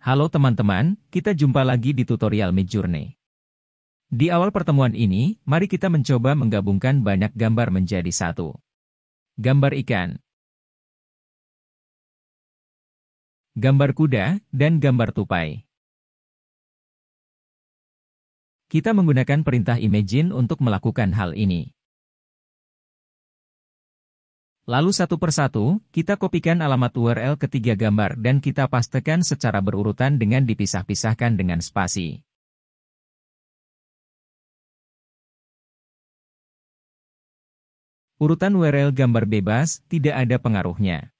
Halo teman-teman, kita jumpa lagi di tutorial Midjourney. Di awal pertemuan ini, mari kita mencoba menggabungkan banyak gambar menjadi satu. Gambar ikan, gambar kuda, dan gambar tupai. Kita menggunakan perintah Imagine untuk melakukan hal ini. Lalu satu persatu, kita kopikan alamat URL ketiga gambar dan kita pastekan secara berurutan dengan dipisah-pisahkan dengan spasi. Urutan URL gambar bebas tidak ada pengaruhnya.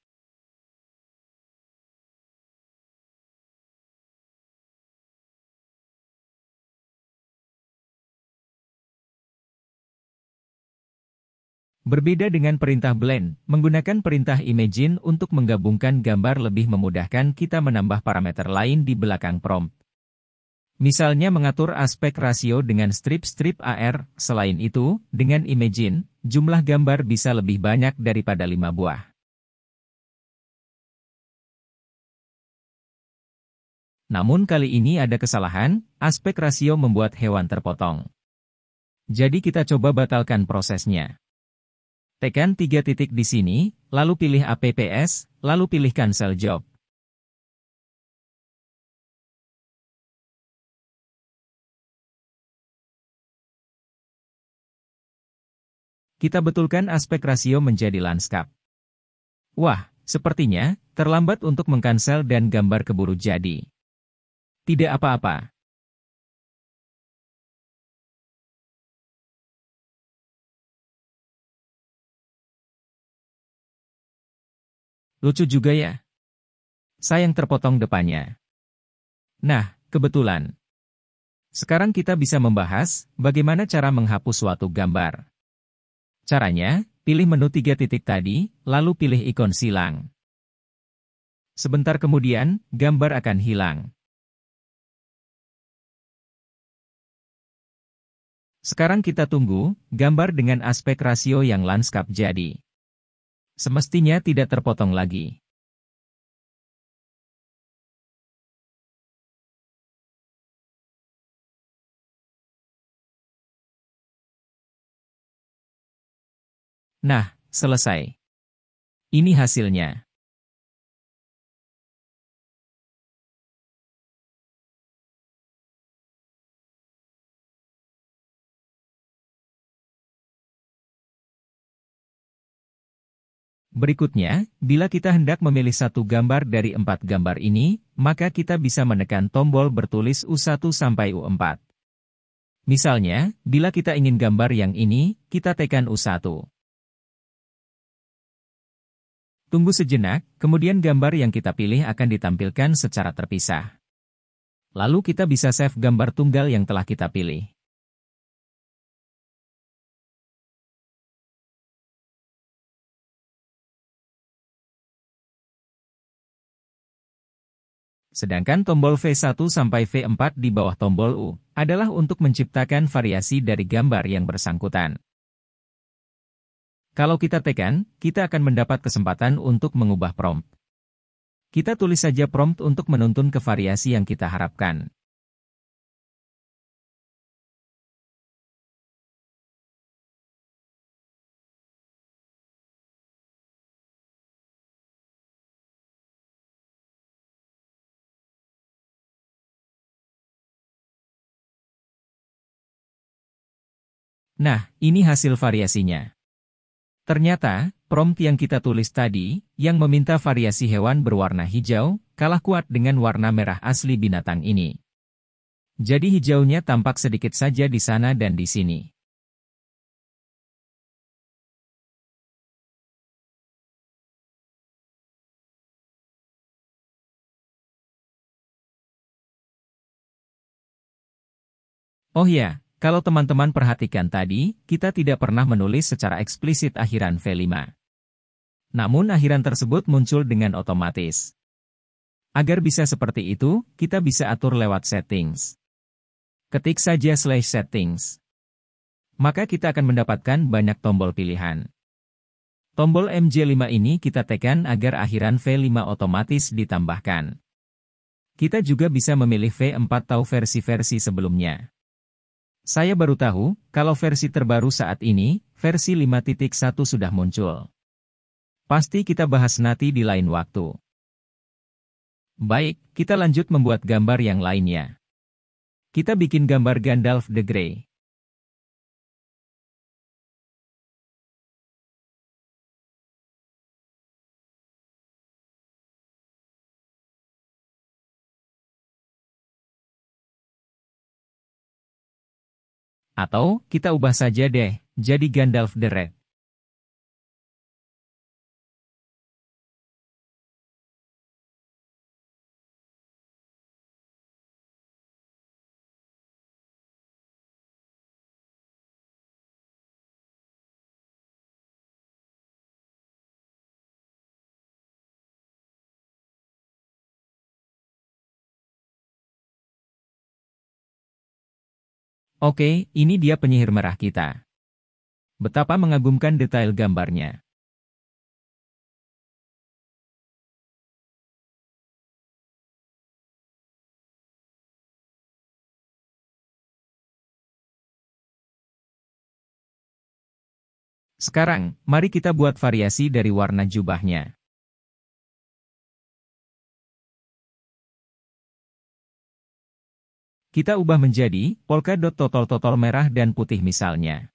Berbeda dengan perintah blend, menggunakan perintah imagine untuk menggabungkan gambar lebih memudahkan kita menambah parameter lain di belakang prompt. Misalnya mengatur aspek rasio dengan strip-strip AR, selain itu, dengan imagine, jumlah gambar bisa lebih banyak daripada 5 buah. Namun kali ini ada kesalahan, aspek rasio membuat hewan terpotong. Jadi kita coba batalkan prosesnya. Tekan tiga titik di sini, lalu pilih APPS, lalu pilih Cancel Job. Kita betulkan aspek rasio menjadi lanskap. Wah, sepertinya terlambat untuk mengkansel dan gambar keburu jadi. Tidak apa-apa. Lucu juga ya. Sayang terpotong depannya. Nah, kebetulan. Sekarang kita bisa membahas bagaimana cara menghapus suatu gambar. Caranya, pilih menu tiga titik tadi, lalu pilih ikon silang. Sebentar kemudian, gambar akan hilang. Sekarang kita tunggu, gambar dengan aspek rasio yang lanskap jadi. Semestinya tidak terpotong lagi. Nah, selesai. Ini hasilnya. Berikutnya, bila kita hendak memilih satu gambar dari empat gambar ini, maka kita bisa menekan tombol bertulis U1 sampai U4. Misalnya, bila kita ingin gambar yang ini, kita tekan U1. Tunggu sejenak, kemudian gambar yang kita pilih akan ditampilkan secara terpisah. Lalu kita bisa save gambar tunggal yang telah kita pilih. Sedangkan tombol V1 sampai V4 di bawah tombol U adalah untuk menciptakan variasi dari gambar yang bersangkutan. Kalau kita tekan, kita akan mendapat kesempatan untuk mengubah prompt. Kita tulis saja prompt untuk menuntun ke variasi yang kita harapkan. Nah, ini hasil variasinya. Ternyata, prompt yang kita tulis tadi, yang meminta variasi hewan berwarna hijau, kalah kuat dengan warna merah asli binatang ini. Jadi hijaunya tampak sedikit saja di sana dan di sini. Oh ya, kalau teman-teman perhatikan tadi, kita tidak pernah menulis secara eksplisit akhiran V5. Namun akhiran tersebut muncul dengan otomatis. Agar bisa seperti itu, kita bisa atur lewat settings. Ketik saja slash settings. Maka kita akan mendapatkan banyak tombol pilihan. Tombol MJ5 ini kita tekan agar akhiran V5 otomatis ditambahkan. Kita juga bisa memilih V4 atau versi-versi sebelumnya. Saya baru tahu, kalau versi terbaru saat ini, versi 5.1 sudah muncul. Pasti kita bahas nanti di lain waktu. Baik, kita lanjut membuat gambar yang lainnya. Kita bikin gambar Gandalf the Grey. Atau, kita ubah saja deh, jadi Gandalf the Red. Oke, ini dia penyihir merah kita. Betapa mengagumkan detail gambarnya. Sekarang, mari kita buat variasi dari warna jubahnya. Kita ubah menjadi polkadot total-total merah dan putih misalnya.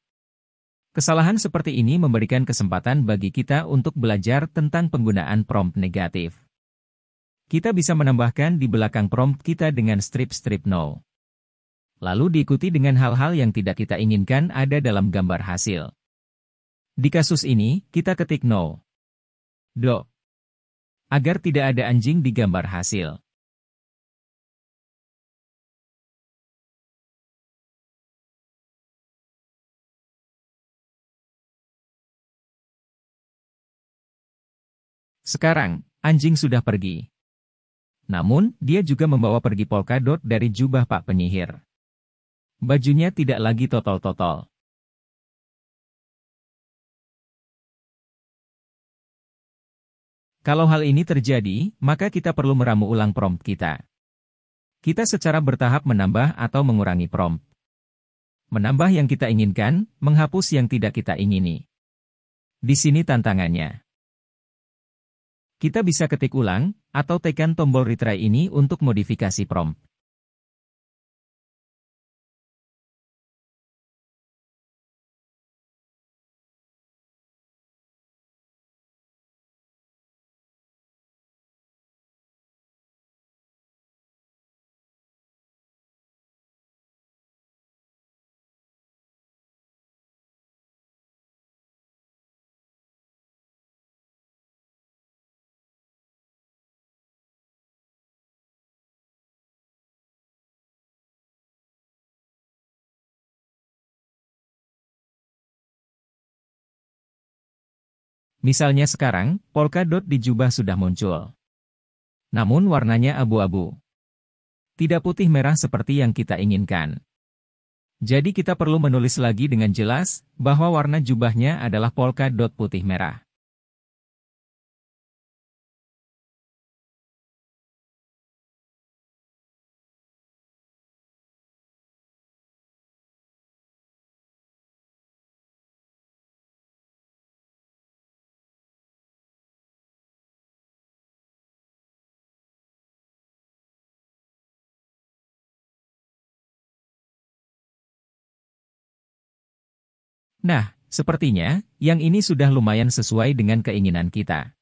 Kesalahan seperti ini memberikan kesempatan bagi kita untuk belajar tentang penggunaan prompt negatif. Kita bisa menambahkan di belakang prompt kita dengan strip-strip no. Lalu diikuti dengan hal-hal yang tidak kita inginkan ada dalam gambar hasil. Di kasus ini, kita ketik no. Do. Agar tidak ada anjing di gambar hasil. Sekarang, anjing sudah pergi. Namun, dia juga membawa pergi polkadot dari jubah Pak Penyihir. Bajunya tidak lagi totol-totol. Kalau hal ini terjadi, maka kita perlu meramu ulang prompt kita. Kita secara bertahap menambah atau mengurangi prompt. Menambah yang kita inginkan, menghapus yang tidak kita ingini. Di sini tantangannya. Kita bisa ketik ulang, atau tekan tombol retry ini untuk modifikasi prompt. Misalnya sekarang, polkadot di jubah sudah muncul. Namun warnanya abu-abu. Tidak putih merah seperti yang kita inginkan. Jadi kita perlu menulis lagi dengan jelas, bahwa warna jubahnya adalah polkadot putih merah. Nah, sepertinya, yang ini sudah lumayan sesuai dengan keinginan kita.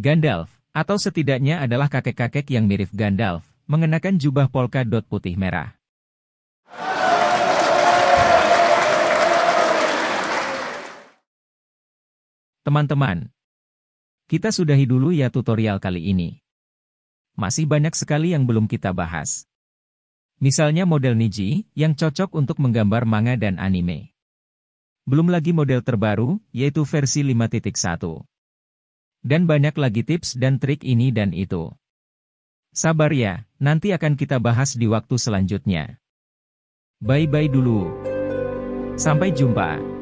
Gandalf, atau setidaknya adalah kakek-kakek yang mirip Gandalf, mengenakan jubah polka dot putih merah. Teman-teman, kita sudahi dulu ya tutorial kali ini. Masih banyak sekali yang belum kita bahas. Misalnya model Niji, yang cocok untuk menggambar manga dan anime. Belum lagi model terbaru, yaitu versi 5.1. Dan banyak lagi tips dan trik ini dan itu. Sabar ya, nanti akan kita bahas di waktu selanjutnya. Bye-bye dulu. Sampai jumpa.